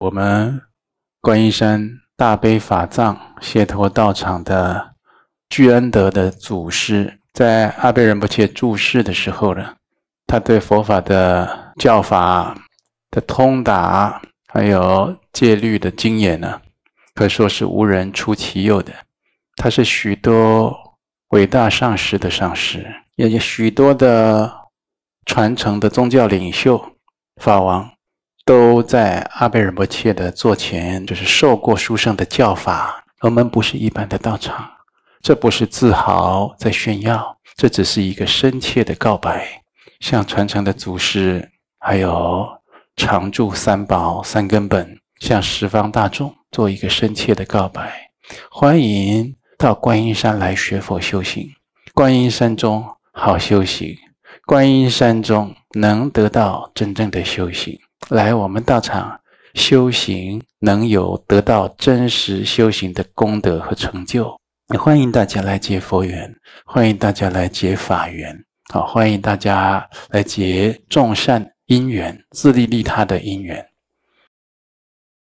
我们观音山大悲法藏谢脱道场的聚恩德的祖师，在阿贝仁不切注释的时候呢，他对佛法的教法的通达，还有戒律的经验呢，可说是无人出其右的。他是许多伟大上师的上师，也有许多的传承的宗教领袖、法王。都在阿贝尔摩切的座前，就是受过书生的教法。我们不是一般的道场，这不是自豪在炫耀，这只是一个深切的告白，向传承的祖师，还有常住三宝三根本，向十方大众做一个深切的告白。欢迎到观音山来学佛修行，观音山中好修行，观音山中能得到真正的修行。来，我们道场修行，能有得到真实修行的功德和成就。欢迎大家来结佛缘，欢迎大家来结法缘，好，欢迎大家来结众善因缘、自利利他的因缘。